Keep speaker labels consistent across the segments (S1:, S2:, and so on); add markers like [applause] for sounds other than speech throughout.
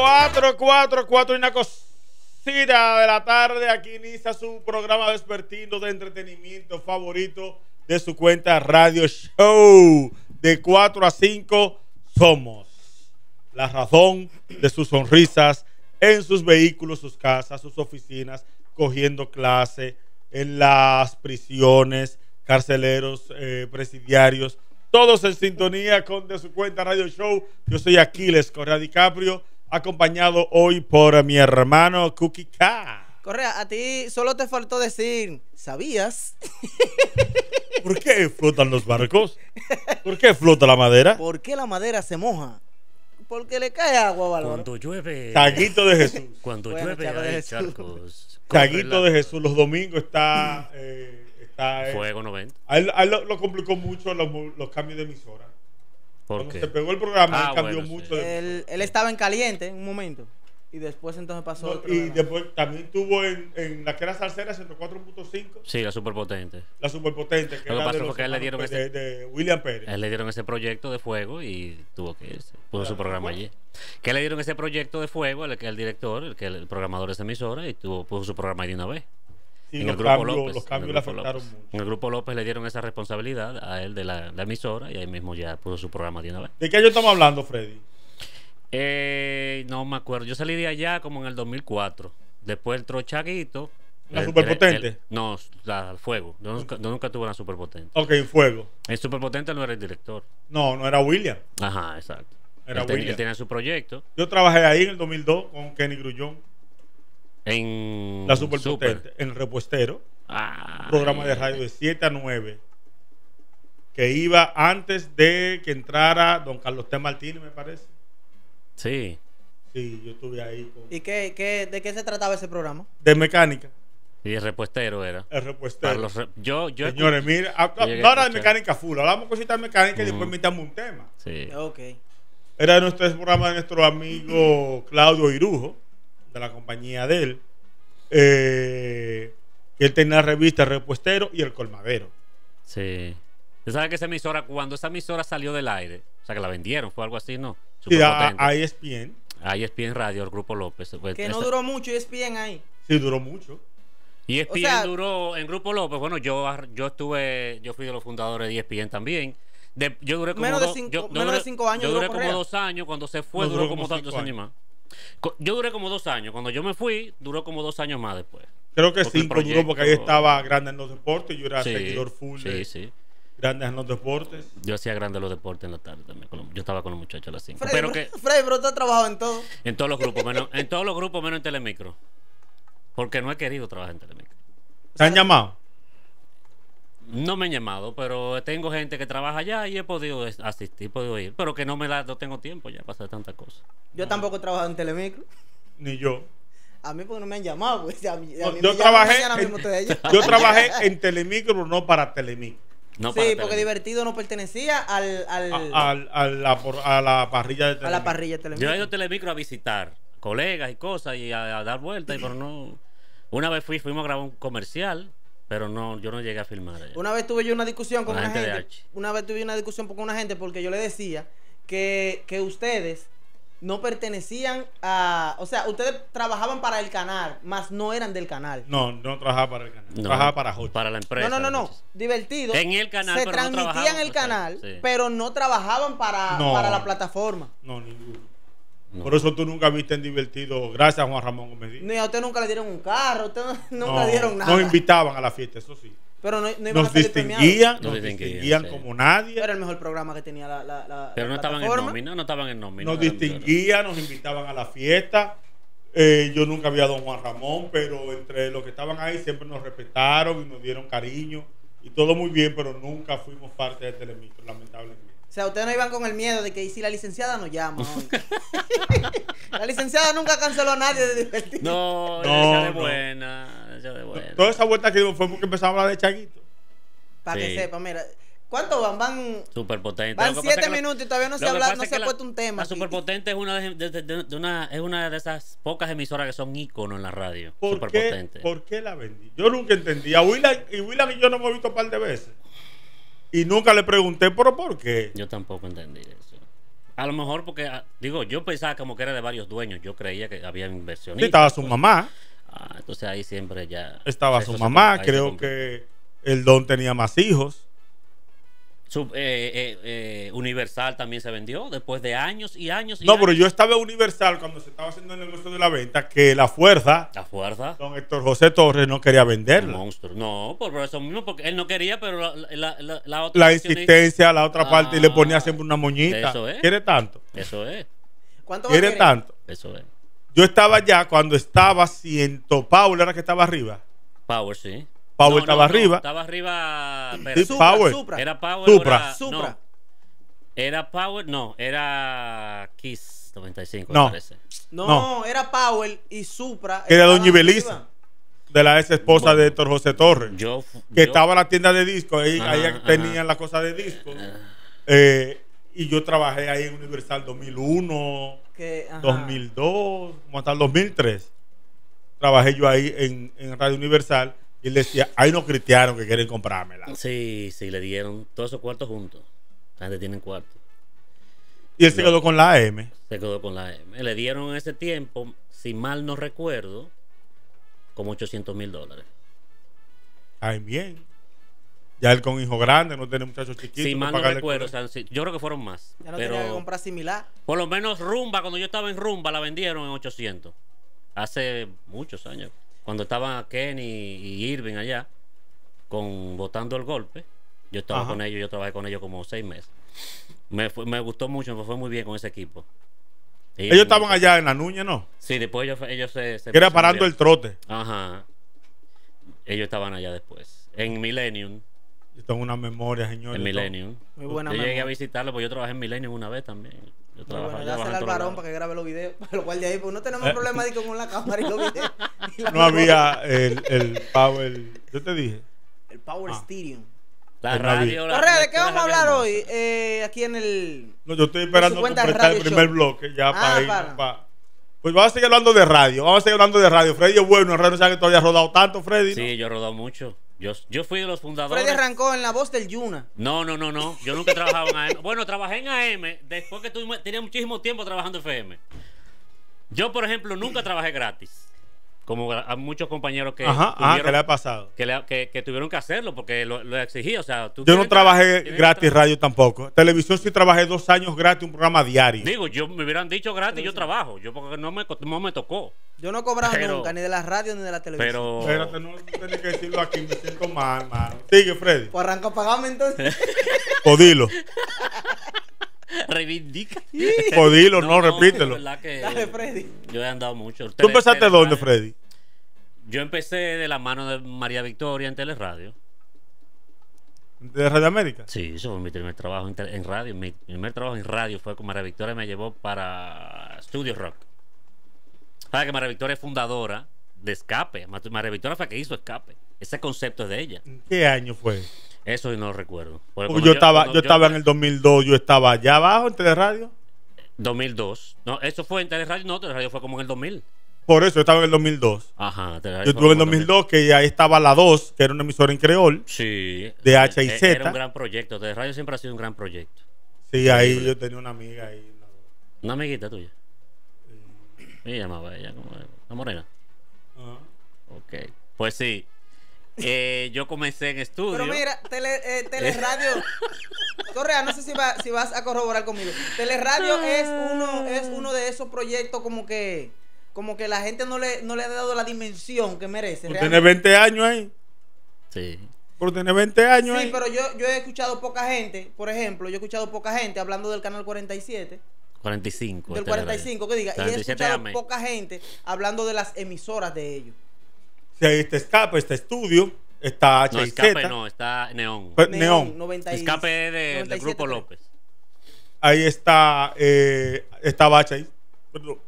S1: 444 4, 4 y una cosita de la tarde. Aquí inicia su programa despertino de entretenimiento favorito de su cuenta Radio Show. De 4 a 5 somos la razón de sus sonrisas en sus vehículos, sus casas, sus oficinas, cogiendo clase en las prisiones, carceleros, eh, presidiarios, todos en sintonía con de su cuenta Radio Show. Yo soy Aquiles Correa DiCaprio acompañado hoy por mi hermano Cookie
S2: K. Correa, a ti solo te faltó decir, ¿sabías?
S1: [laughs] ¿Por qué flotan los barcos? ¿Por qué flota la madera?
S2: ¿Por qué la madera se moja? Porque le cae agua, balón. Cuando llueve.
S1: Taguito de Jesús. Cuando llueve hay charcos. Taguito de Jesús. Los domingos está. Eh, eh, Fuego 90. Ahí
S2: lo, complicó mucho los, los cambios de emisora se pegó el programa, ah, cambió mucho. Él, estaba en caliente en un momento. Y después entonces pasó. y después también tuvo en, en la que era salsera 104.5,
S3: Sí, la superpotente. la superpotente, que de, William Pérez. le dieron ese proyecto de fuego y tuvo que Puso su programa allí. Que le dieron ese proyecto de fuego al, el director, el, que- el programador de esa emisora, y tuvo, puso su programa ahí una vez. Y el grupo López, le afectaron mucho. En el grupo López le dieron esa responsabilidad a él de la, emisora y ahí mismo ya puso su programa de una vez. ¿De qué yo estamos
S1: hablando, Freddy?
S3: Eh, no me acuerdo. Yo salí de allá como en el 2004. Después el trochaguito ¿La superpotente? el, no, la Fuego. Yo nunca, tuve una superpotente. Ok, Fuego. El superpotente no era el director.
S1: No, no era William.
S3: Ajá, exacto. Era William. él tenía su proyecto. Yo trabajé ahí
S1: en el 2002 con Kenny Grullón.
S3: En La Superpotente,
S1: en el repuestero. programa de radio de 7 a 9. Que iba antes de que entrara don Carlos T. Martínez, me parece. Sí. Sí, yo estuve ahí.
S2: ¿Y qué, qué, de qué se trataba ese programa?
S3: De mecánica. Y el repuestero era. El repuestero. yo, yo Señores, mira, ah, ah, no era de mecánica
S2: full, hablamos cositas de mecánica y
S3: después mm. un tema. Sí. Ok.
S1: Era nuestro programa de nuestro amigo Claudio Irujo de la compañía de él. Eh, él tenía la revista Repuestero y El Colmadero.
S3: Sí. ¿Usted sabe que esa emisora, cuando esa emisora salió del aire, o sea, que la vendieron, fue algo así, ¿no? Super sí, a, ESPN. E ESPN Radio, el Grupo López. que pues, no duró
S2: mucho ESPN ahí. Sí, duró mucho.
S3: Y ESPN duró en Grupo López. Bueno, yo, yo estuve, yo fui de los fundadores de ESPN también. yo duré como dos, menos de cinco años. Yo duré como dos años. Cuando se fue, duró como, tantos años más. Yo duré como dos años. Cuando yo me fui, duró como dos años más después. Creo que sí porque ahí estaba Grande en los Deportes. Yo era seguidor full. Sí, sí. Grande en los deportes. Yo hacía grandes los deportes en la tarde también. Yo estaba con los muchachos a las cinco pero que,
S2: bro, tú has trabajado en todo.
S3: En todos los grupos, menos, en todos los grupos menos en Telemicro. Porque no he querido trabajar en Telemicro.
S1: se han
S2: llamado?
S3: No me han llamado, pero tengo gente que trabaja allá y he podido asistir, he podido ir. Pero que no me la, no tengo tiempo ya para hacer tantas cosas.
S2: Yo tampoco he trabajado en Telemicro. Ni yo. A mí porque no me han llamado. Pues, yo, trabajé
S1: en, Telemicro, no para Telemicro. No sí, porque
S2: divertido no pertenecía al, a, la, parrilla de Telemicro. A la parrilla de Telemicro. Yo he
S3: ido a Telemicro a visitar colegas y cosas y a, dar vueltas, pero no. Una vez fuimos a grabar un comercial pero no, yo no llegué a filmar.
S2: Una vez tuve yo una discusión con una, gente. una vez tuve una discusión con una gente porque yo le decía que, ustedes no pertenecían a. O sea, ustedes trabajaban para el canal, más no eran del canal. No, no trabajaba para el canal.
S1: No, trabajaba para la empresa. No, no, no,
S2: no. Divertido. En el canal. Se transmitían el canal, pero no trabajaban para, para la plataforma. No, ninguno.
S1: Por eso tú nunca viste en divertido. Gracias, a Juan Ramón Gómez.
S2: No, a usted nunca le dieron un carro, usted [laughs] nunca dieron nada. Nos
S1: invitaban a la fiesta, eso sí. Pero no, no nos, distinguían, nos, distinguían, como nadie.
S2: Era el mejor programa que tenía la. la, pero no estaban en nómina, no
S3: estaban en nómina. Nos distinguían,
S1: nos invitaban a la fiesta. Eh, yo nunca había a don Juan Ramón, pero entre los que estaban ahí siempre nos respetaron y nos dieron cariño. Y todo muy bien, pero nunca fuimos parte de Telemicro, lamentablemente.
S2: O sea, ustedes no iban con el miedo de que si la licenciada nos llama. [laughs] la licenciada nunca canceló a nadie de divertir. No,
S3: no, de
S1: buena, no. de buena. Toda esa vuelta que dimos fue porque empezamos a hablar de Chaguito.
S2: Para que sepa, mira. ¿Cuánto van? Van.
S3: Superpotente. Van siete minutos y todavía no se, hablado, no se ha puesto un tema. La Superpotente es una de, una, es una de esas pocas emisoras que son íconos en la radio. ¿Por Superpotente. Qué, ¿Por qué la vendí? Yo nunca entendí. y
S1: Willan y yo nos hemos visto un par de veces. Y nunca le pregunté, pero ¿por qué? Yo
S3: tampoco entendí eso. A lo mejor porque, ah, digo, yo pensaba como que era de varios dueños. Yo creía que había inversionistas. Sí, estaba su pues. mamá. Ah, entonces ahí siempre ya. Estaba su mamá. Creo que
S1: el don tenía más hijos. Eh,
S3: eh, eh, Universal también se vendió después de años y años. no, pero yo estaba Universal cuando se estaba haciendo el negocio de la venta,
S1: que la fuerza. La fuerza. Don Héctor José Torres no quería venderlo Monstruo. No,
S3: por, eso mismo, porque él no quería, pero la, la, la, la otra. La insistencia, la otra ah, parte, y le ponía
S1: siempre una moñita. Eso es. Quiere tanto. Eso
S3: es. ¿Cuánto Quiere tanto. Eso es.
S1: Yo estaba ya cuando estaba ciento. Power, era que estaba arriba. Power, sí. Power estaba arriba. estaba
S3: arriba. Supra. Era Power. Supra. Era, Supra. era Power, no, era Kiss 95, no. No,
S2: era Power y Supra.
S1: Era Doña Belisa de la ex esposa de Héctor José Torres. Yo, que estaba en la tienda de discos, ahí, ah, ah, tenían ah. las cosas de discos. Eh, y yo trabajé ahí en Universal 2001, 2002, como hasta el 2003. Trabajé yo ahí en, en Radio Universal y él decía, hay unos cristianos que quieren comprármela.
S3: Sí, sí, le dieron todos esos cuartos juntos. La gente tiene cuarto Y él se quedó con la M. Se quedó con la M. Le dieron en ese tiempo, si mal no recuerdo, como 800 mil dólares.
S1: Ay, bien. Ya él con hijo grande, no tiene muchachos chiquitos. Si mal no recuerdo,
S3: yo creo que fueron más. Ya no pero tenía que comprar similar. Por lo menos Rumba, cuando yo estaba en Rumba, la vendieron en 800. Hace muchos años cuando estaban Kenny y Irving allá, con votando el golpe, yo estaba con ellos, yo trabajé con ellos como seis meses. Me, gustó mucho, me fue muy bien con ese equipo. ellos estaban allá en la Nuña, ¿no? Sí, después ellos, ellos se, Era parando el trote. Ajá. Ellos estaban allá después. En Millennium. Yo tengo una memoria, señor. En Millennium. Muy buena yo llegué a visitarlo, porque yo trabajé en Millennium una vez también. Yo trabajé, bueno, al
S2: para que grabe los videos. [laughs] lo cual pues no tenemos [laughs] problema de con la cámara y los videos no había el,
S1: el Power. Yo te dije.
S2: El Power ah. Stadium. La radio. ¿de qué vamos a hablar hoy? Eh, aquí en el. No, yo estoy esperando completar el primer bloque ya ah, para, ir,
S1: Pues vamos a seguir hablando de radio. Vamos a seguir hablando de radio. Freddy es bueno en radio. ¿Sabes que tú has rodado tanto, Freddy? Sí, yo he rodado mucho.
S3: Yo, yo fui de los fundadores. Freddy
S2: arrancó en la voz del Yuna.
S3: No, no, no, no. Yo nunca he trabajado en AM. Bueno, trabajé en AM después que tuve tenía muchísimo tiempo trabajando en FM. Yo, por ejemplo, nunca trabajé gratis como a muchos compañeros que tuvieron, que le ha pasado que, tuvieron que hacerlo porque lo, exigí o sea yo no trabajé gratis radio
S1: tampoco televisión sí trabajé dos años gratis un programa diario
S3: digo yo me hubieran dicho gratis yo trabajo yo porque no me, no me tocó yo no cobraba nunca ni
S2: de la radio ni de la televisión pero espérate no tienes que decirlo aquí me
S1: siento mal sigue Freddy
S2: pues arranca pagame entonces
S3: [laughs] podilo pues [laughs] Reivindica. Podilo, pues [laughs] no, repítelo. Que Dale, Freddy. Yo he andado mucho. ¿Tú empezaste dónde, Freddy? Yo empecé de la mano de María Victoria en Teleradio. ¿De Radio América? Sí, eso fue mi primer trabajo en, radio. Mi primer trabajo en radio fue con María Victoria, Y me llevó para Studio Rock. Para que María Victoria es fundadora de Escape. María Victoria fue la que hizo Escape. Ese concepto es de ella. ¿Qué año fue? Eso no lo recuerdo. yo, estaba, yo, estaba en el 2002, yo
S1: estaba allá abajo en Radio.
S3: 2002. No, eso fue en Teleradio, no, Teleradio fue como en el 2000.
S1: Por eso yo estaba en el 2002.
S3: Ajá, Yo estuve en el 2002,
S1: que ahí estaba la 2, que era una emisora en creol. Sí. De H y e-, e-, Z. Era un
S3: gran proyecto. Teleradio siempre ha sido un gran proyecto. Sí, ahí yo tenía una amiga ahí. ¿Una amiguita tuya? Sí. Me llamaba ella, como la morena. Ajá. Ok. Pues sí. Eh, yo comencé en estudio. Pero mira,
S2: tele, eh, Teleradio. [laughs] Correa, no sé si, si vas a corroborar conmigo. Teleradio es uno, es ah. uno de esos proyectos como que como que la gente no le, no le ha dado la dimensión que merece. Por tener 20
S1: años ahí. Sí. Por tener 20 años ahí. Sí,
S2: pero yo, he escuchado poca gente, por ejemplo, yo he escuchado poca gente hablando del canal 47.
S3: 45. Del 45, este que diga. y he escuchado
S2: poca gente hablando de las emisoras de ellos.
S1: Si ahí Escape, este Estudio, está No, Escape no, está Neón. Pues, Neón.
S3: Escape del Grupo López.
S1: Ahí está, eh, estaba H.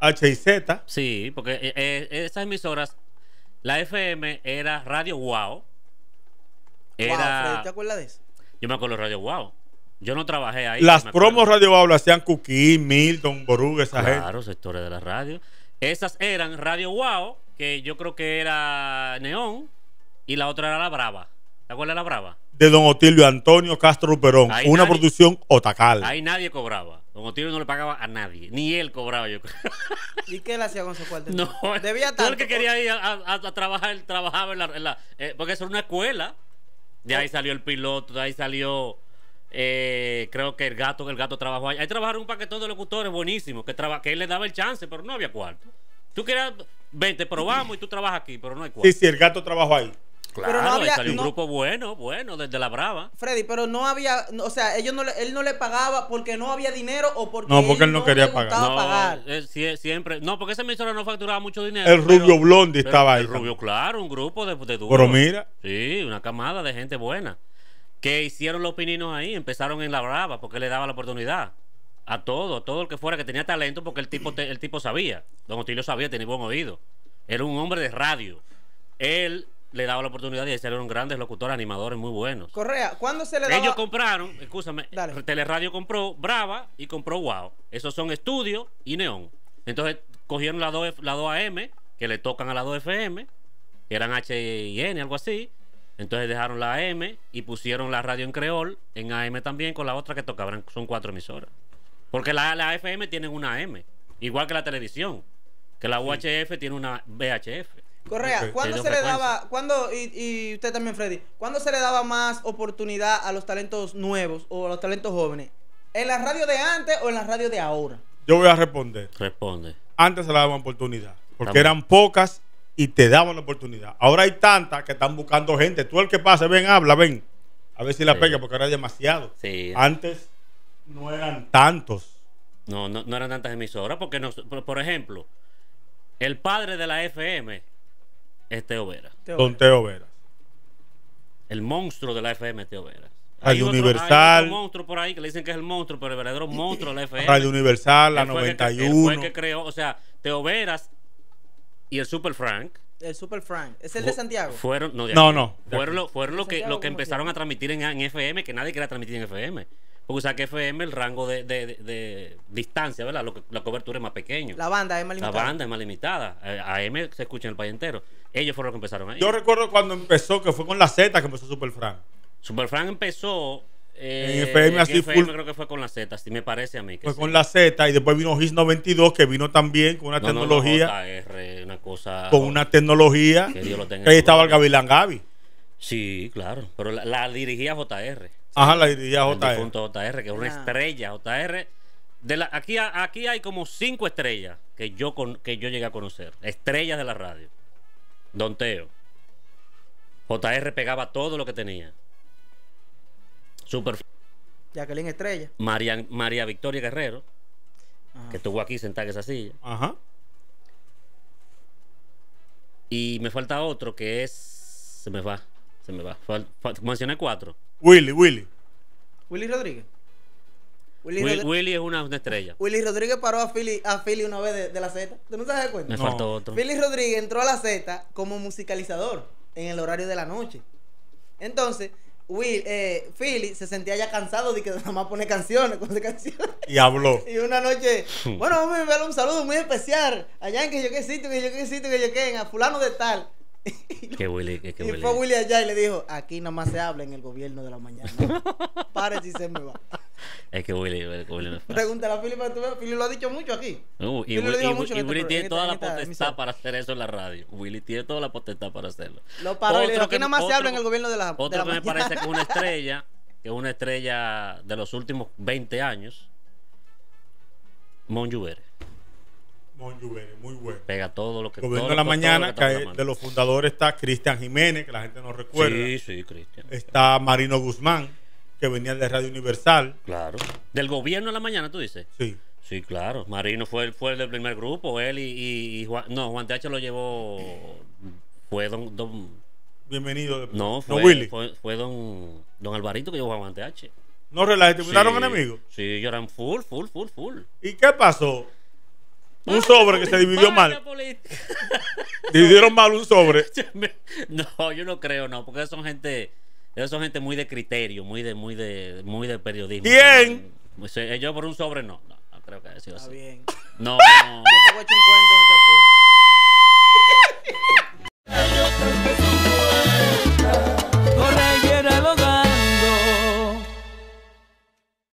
S1: H y Z.
S3: Sí, porque eh, eh, esas emisoras, la FM era Radio Wow. ¿Te acuerdas de eso? Yo me acuerdo de Radio Wow. Yo no trabajé ahí. Las promos
S1: Radio Wow las hacían Cuquí, Milton, Borug esa gente. Claro,
S3: sectores de la radio. Esas eran Radio Wow, que yo creo que era Neón, y la otra era La Brava. ¿Te acuerdas de La Brava?
S1: De Don Otilio Antonio Castro Perón. una producción otacal. Ahí
S3: nadie cobraba. Don Otilio no le pagaba a nadie, ni él cobraba yo. [laughs] ¿Y qué él hacía con su cuarto? No, debía estar Todo el que quería ir a, trabajar, trabajaba en la... Eh, porque eso era una escuela. De ahí salió el piloto, de ahí salió... Eh, creo que el gato, Que el gato trabajó ahí. Ahí trabajaron un paquetón de locutores buenísimos, que, que él le daba el chance, pero no había cuarto. Tú querías, vente, probamos y tú trabajas aquí, pero no hay cuarto. Sí, sí, el gato trabajó ahí. Claro, pero no había, un grupo bueno, bueno, desde la brava.
S2: Freddy, pero no había, o sea, él no le pagaba porque no había
S3: dinero o porque no,
S2: porque él,
S1: no, quería pagar.
S3: No, siempre, no, porque esa emisora no facturaba mucho dinero. El Rubio Blondi estaba ahí. El Rubio, claro, un grupo de, de Pero mira. Sí, una camada de gente buena que hicieron los pininos ahí, empezaron en la brava porque le daba la oportunidad a todo, a todo el que fuera que tenía talento porque el tipo el tipo sabía, Don Otilio sabía, tenía buen oído. Era un hombre de radio. Él le daba la oportunidad y salieron grandes locutores, animadores muy buenos. Correa, ¿cuándo se le daba? Ellos compraron, escúchame, Teleradio compró Brava y compró Wow. Esos son Estudio y Neón. Entonces cogieron la 2, la 2 AM, que le tocan a la 2 FM, que eran H y N, algo así. Entonces dejaron la AM y pusieron la radio en creol, en AM también, con la otra que tocaban. Son cuatro emisoras. Porque la, la FM tienen una AM, igual que la televisión, que la UHF tiene una VHF. Correa, ¿cuándo se le daba,
S2: cuándo, y, usted también Freddy, ¿cuándo se le daba más oportunidad a los talentos nuevos o a los talentos jóvenes? ¿En la radio de antes o en la radio de ahora?
S1: Yo voy a responder. Responde. Antes se le daban oportunidad, porque eran pocas y te daban la oportunidad. Ahora hay tantas que están buscando gente. Tú el que pase, ven, habla, ven. A ver si la pega, porque
S3: ahora hay demasiado. Antes no eran tantos. No, no, no eran tantas emisoras, porque por ejemplo, el padre de la FM es Teo Veras. Teo El monstruo de la FM Teo Veras. hay Universal. Hay monstruo por ahí que le dicen que es el monstruo, pero el verdadero monstruo de la FM. Radio Universal, la 91. fue el que creó, o sea, Teo Veras y el Super Frank. El Super Frank. ¿Es el de Santiago? Fueron, no, no, Fueron, lo, que, lo que empezaron a transmitir en, FM, que nadie quería transmitir en FM. Porque o sea que FM, el rango de, distancia, ¿verdad? la cobertura es más pequeña. La
S2: banda es más limitada. La banda
S3: es más limitada. Eh, AM se escucha en el país entero. Ellos fueron los que empezaron Yo recuerdo cuando
S1: empezó, que fue con la Z
S3: que empezó Super Frank. Super Frank empezó. Eh, en FM, así creo que fue con la Z, si me parece a mí. fue con la
S1: Z y después vino GIS 92, que vino también con una tecnología. una cosa. Con una tecnología. Que ahí estaba el Gavilán
S3: Gavi. Sí, claro. Pero la, dirigía JR. Ajá, la dirigía JR. El JR, que es una estrella. JR. De la, aquí, aquí hay como cinco estrellas que yo, que yo llegué a conocer. Estrellas de la radio. Don Teo. JR pegaba todo lo que tenía. Super.
S2: Jacqueline Estrella.
S3: María, María Victoria Guerrero. Que estuvo aquí sentada en esa silla. Ajá. Y me falta otro que es. Se me va. Se me va. mencioné cuatro. Willy, Willy.
S2: Willy Rodríguez. Willy,
S3: es una, estrella.
S2: Willy Rodríguez paró a Philly, a Philly una vez de, la Z. ¿Tú no te das cuenta? Me faltó otro. Philly Rodríguez entró a la Z como musicalizador en el horario de la noche. Entonces, eh, Philly se sentía ya cansado de que nada más pone canciones, canciones. Y habló. Y una noche, [laughs] bueno, vamos a enviarle un saludo muy especial allá en que yo que sitio, que yo qué que yo qué, en a fulano de tal.
S3: [laughs] que Willy, que, y fue
S2: Willy allá y le dijo, aquí nada más se habla en el gobierno de la mañana. [laughs] pare si se me va.
S3: [laughs] Es que Willy, Willy
S2: lo ha dicho mucho aquí.
S3: y, este Willy, tiene toda la potestad para hacer eso en la radio. Willy tiene toda la potestad para hacerlo. Pero otro que nada más se habla en el gobierno de la Otro que me parece que es una [laughs] estrella, que es una estrella de los últimos 20 años, Mon Jubere.
S1: muy bueno.
S3: Pega todo lo que... Gobierno de la mañana, que de, de los fundadores está Cristian Jiménez, que la gente no recuerda. Sí, sí, Cristian.
S1: Está Marino Guzmán que venían de Radio Universal.
S3: Claro. ¿Del gobierno en la mañana, tú dices? Sí. Sí, claro. Marino fue, fue el del primer grupo, él y, Juan. No, Juan lo llevó. Fue don. Bienvenido. No, fue, don Willy. Fue, don, Alvarito que llevó a Juan T.H. No relajes, terminaron sí, enemigos. Sí, lloran full, full, full, full.
S1: ¿Y qué pasó? Un sobre que se dividió mal.
S3: [laughs]
S1: Dividieron mal un sobre. [laughs]
S3: No, yo no creo, no, porque son gente ellos son gente muy de criterio, muy de, muy de, muy de periodismo. Bien Yo por un sobre no. No, no creo que haya sido así Está bien. No, no.
S2: Yo te voy a echar un cuento, no te apuro. [laughs]